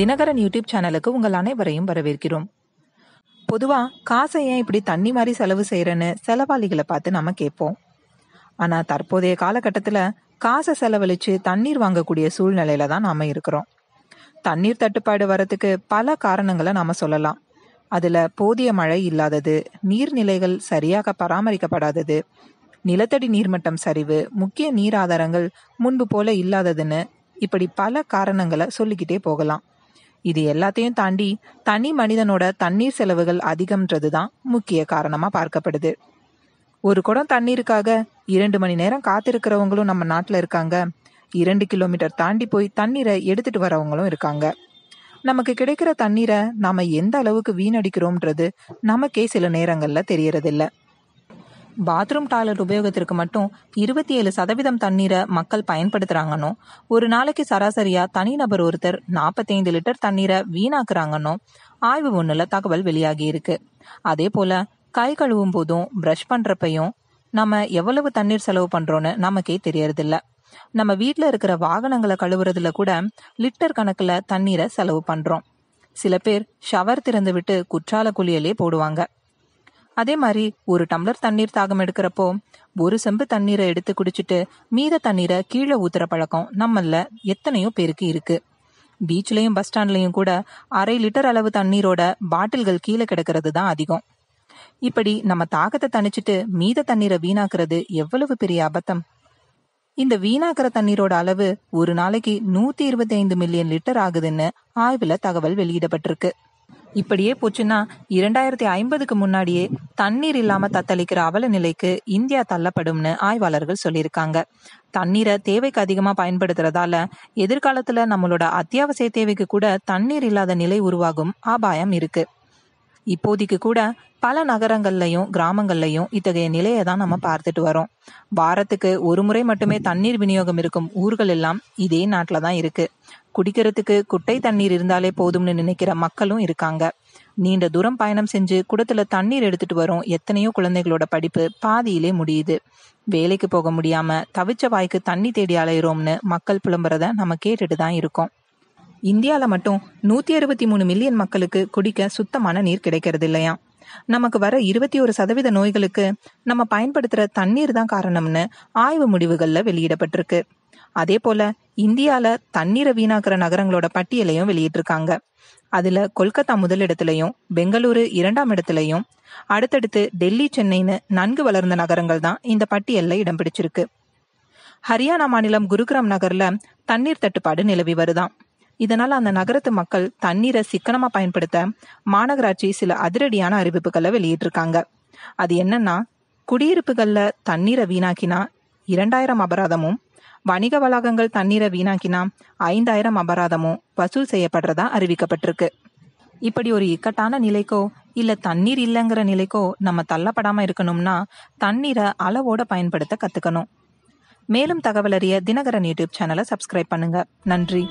Dinakaran YouTube சேனலுக்கு உங்கள் அனைவரையும் வரவேற்கிறோம் பொதுவாக காசை ஏன் இப்படி தண்ணி மாதிரி செலவு செய்கிறேன்னு செலவாளிகளை பார்த்து நம்ம கேட்போம் ஆனால் தற்போதைய காலகட்டத்தில் காசை செலவழித்து தண்ணீர் வாங்கக்கூடிய சூழ்நிலையில தான் நாம இருக்கிறோம் தண்ணீர் தட்டுப்பாடு வரத்துக்கு பல காரணங்களை நாம சொல்லலாம் அதில் போதிய மழை இல்லாதது நீர்நிலைகள் சரியாக பராமரிக்கப்படாதது நிலத்தடி நீர்மட்டம் சரிவு முக்கிய நீர் ஆதாரங்கள் முன்பு போல இல்லாததுன்னு இப்படி பல காரணங்களை சொல்லிக்கிட்டே போகலாம் இது எல்லாத்தையும் தாண்டி தனி மனிதனோட தண்ணீர் செலவுகள் அதிகம்ன்றது தான் முக்கிய காரணமா பார்க்கப்படுது ஒரு குடம் தண்ணீருக்காக இரண்டு மணி நேரம் காத்திருக்கிறவங்களும் நம்ம நாட்டில் இருக்காங்க இரண்டு கிலோமீட்டர் தாண்டி போய் தண்ணீரை எடுத்துட்டு வரவங்களும் இருக்காங்க நமக்கு கிடைக்கிற தண்ணீரை நாம எந்த அளவுக்கு வீணடிக்கிறோம்ன்றது நமக்கே சில நேரங்கள்ல தெரியறதில்லை பாத்ரூம் டாய்லெட் உபயோகத்திற்கு மட்டும் இருபத்தி ஏழு சதவீதம் தண்ணீரை மக்கள் பயன்படுத்துறாங்கனோ ஒரு நாளைக்கு சராசரியா தனிநபர் ஒருத்தர் நாற்பத்தைந்து லிட்டர் தண்ணீரை வீணாக்குறாங்கனோ ஆய்வு ஒன்றுல தகவல் வெளியாகி இருக்கு அதே போல கை கழுவும் போதும் பிரஷ் பண்றப்பையும் நம்ம எவ்வளவு தண்ணீர் செலவு பண்றோம்னு நமக்கே தெரியறதில்ல நம்ம வீட்டில் இருக்கிற வாகனங்களை கழுவுறதுல கூட லிட்டர் கணக்கில் தண்ணீரை செலவு பண்றோம் சில பேர் ஷவர் திறந்து விட்டு குற்றால குளியலே போடுவாங்க அதே மாதிரி ஒரு டம்ளர் தண்ணீர் தாகம் எடுக்கிறப்போ ஒரு செம்பு தண்ணீரை எடுத்து குடிச்சிட்டு மீத தண்ணீரை கீழே ஊத்துற பழக்கம் நம்மள எத்தனையோ பேருக்கு இருக்கு பீச்லயும் பஸ் ஸ்டாண்ட்லயும் கூட அரை லிட்டர் அளவு தண்ணீரோட பாட்டில்கள் கீழே கிடக்கிறது தான் அதிகம் இப்படி நம்ம தாகத்தை தணிச்சிட்டு மீத தண்ணீரை வீணாக்குறது எவ்வளவு பெரிய அபத்தம் இந்த வீணாக்கிற தண்ணீரோட அளவு ஒரு நாளைக்கு நூத்தி இருபத்தி ஐந்து மில்லியன் லிட்டர் ஆகுதுன்னு ஆய்வுல தகவல் வெளியிடப்பட்டிருக்கு இப்படியே போச்சுன்னா இரண்டாயிரத்தி ஐம்பதுக்கு முன்னாடியே தண்ணீர் இல்லாம தத்தளிக்கிற அவல நிலைக்கு இந்தியா தள்ளப்படும்னு ஆய்வாளர்கள் சொல்லியிருக்காங்க தண்ணீரை தேவைக்கு அதிகமா பயன்படுத்துறதால எதிர்காலத்துல நம்மளோட அத்தியாவசிய தேவைக்கு கூட தண்ணீர் இல்லாத நிலை உருவாகும் அபாயம் இருக்கு இப்போதைக்கு கூட பல நகரங்கள்லையும் கிராமங்கள்லையும் இத்தகைய நிலையை தான் நம்ம பார்த்துட்டு வரோம் வாரத்துக்கு ஒரு முறை மட்டுமே தண்ணீர் விநியோகம் இருக்கும் ஊர்கள் எல்லாம் இதே நாட்டில் தான் இருக்கு குடிக்கிறதுக்கு குட்டை தண்ணீர் இருந்தாலே போதும்னு நினைக்கிற மக்களும் இருக்காங்க நீண்ட தூரம் பயணம் செஞ்சு குடத்துல தண்ணீர் எடுத்துட்டு வரும் எத்தனையோ குழந்தைகளோட படிப்பு பாதியிலே முடியுது வேலைக்கு போக முடியாம தவிச்ச வாய்க்கு தண்ணி தேடி அலையிறோம்னு மக்கள் புலம்புறத நம்ம கேட்டுட்டு தான் இருக்கோம் இந்தியால மட்டும் நூத்தி அறுபத்தி மூணு மில்லியன் மக்களுக்கு குடிக்க சுத்தமான நீர் கிடைக்கிறது இல்லையா நமக்கு வர இருபத்தி ஒரு சதவீத நோய்களுக்கு நம்ம பயன்படுத்துற தண்ணீர் தான் காரணம்னு ஆய்வு முடிவுகள்ல வெளியிடப்பட்டிருக்கு அதே போல இந்தியால தண்ணீரை வீணாக்குற நகரங்களோட பட்டியலையும் வெளியிட்டிருக்காங்க அதுல கொல்கத்தா முதலிடத்திலையும் பெங்களூரு இரண்டாம் இடத்திலையும் அடுத்தடுத்து டெல்லி சென்னைன்னு நன்கு வளர்ந்த நகரங்கள் தான் இந்த பட்டியல்ல இடம் பிடிச்சிருக்கு ஹரியானா மாநிலம் குருகிராம் நகர்ல தண்ணீர் தட்டுப்பாடு நிலவி வருதான் இதனால அந்த நகரத்து மக்கள் தண்ணீரை சிக்கனமா பயன்படுத்த மாநகராட்சி சில அதிரடியான அறிவிப்புகளை வெளியிட்டிருக்காங்க அது என்னன்னா குடியிருப்புகள்ல தண்ணீரை வீணாக்கினா இரண்டாயிரம் அபராதமும் வணிக வளாகங்கள் தண்ணீரை வீணாக்கினா ஐந்தாயிரம் அபராதமும் வசூல் செய்யப்படுறதா அறிவிக்கப்பட்டிருக்கு இப்படி ஒரு இக்கட்டான நிலைக்கோ இல்ல தண்ணீர் இல்லைங்கிற நிலைக்கோ நம்ம தள்ளப்படாம இருக்கணும்னா தண்ணீரை அளவோட பயன்படுத்த கத்துக்கணும் மேலும் தகவல் அறிய தினகரன் யூடியூப் சேனலை சப்ஸ்கிரைப் பண்ணுங்க நன்றி